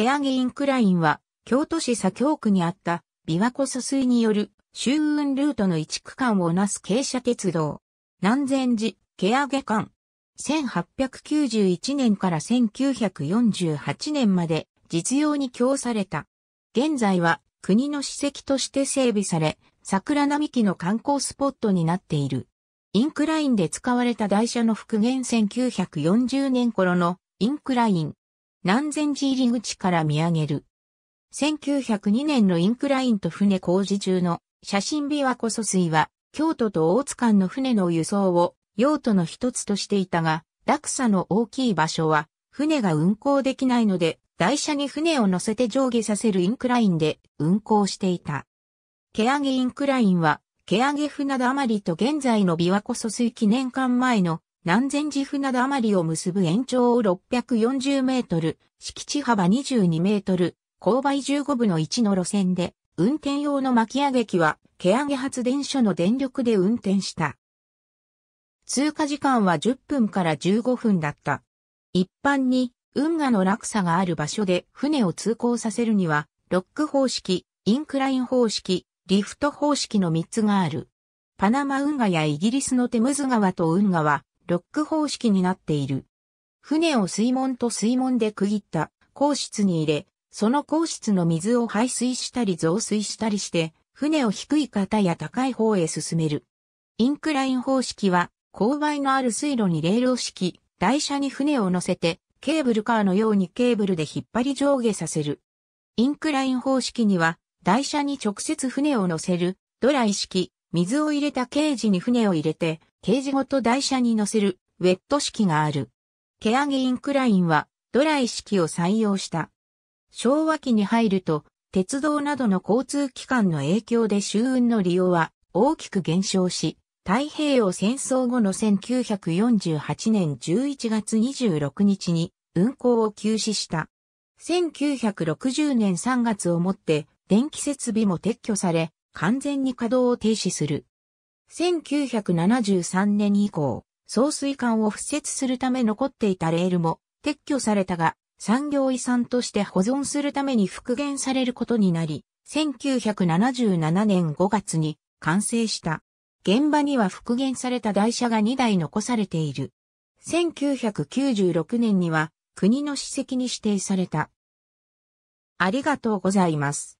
ケアゲインクラインは、京都市左京区にあった、琵琶湖疎水による、周運ルートの一区間をなす傾斜鉄道。南禅寺、ケアゲ間。1891年から1948年まで実用に供された。現在は国の史跡として整備され、桜並木の観光スポットになっている。インクラインで使われた台車の復元1940年頃のインクライン。南禅寺入り口から見上げる。1902年のインクラインと船工事中の写真琵琶湖疎水は、京都と大津間の船の輸送を用途の一つとしていたが、落差の大きい場所は、船が運航できないので、台車に船を乗せて上下させるインクラインで運航していた。毛上げインクラインは、毛上げ船だまりと現在の琵琶湖疎水記念館前の南禅寺船だ余りを結ぶ延長を640メートル、敷地幅22メートル、勾配15分の1の路線で、運転用の巻き上げ機は、毛上げ発電所の電力で運転した。通過時間は10分から15分だった。一般に、運河の落差がある場所で船を通行させるには、ロック方式、インクライン方式、リフト方式の3つがある。パナマ運河やイギリスのテムズ川と運河は、ロック方式になっている。船を水門と水門で区切った硬室に入れ、その硬室の水を排水したり増水したりして、船を低い方や高い方へ進める。インクライン方式は、勾配のある水路にレールを敷き、台車に船を乗せて、ケーブルカーのようにケーブルで引っ張り上下させる。インクライン方式には、台車に直接船を乗せる、ドライ式、水を入れたケージに船を入れて、ケージごと台車に乗せるウェット式がある。ケアゲインクラインはドライ式を採用した。昭和期に入ると、鉄道などの交通機関の影響で周運の利用は大きく減少し、太平洋戦争後の1948年11月26日に運行を休止した。1960年3月をもって電気設備も撤去され、完全に稼働を停止する。1973年以降、送水管を敷設するため残っていたレールも撤去されたが、産業遺産として保存するために復元されることになり、1977年5月に完成した。現場には復元された台車が2台残されている。1996年には国の史跡に指定された。ありがとうございます。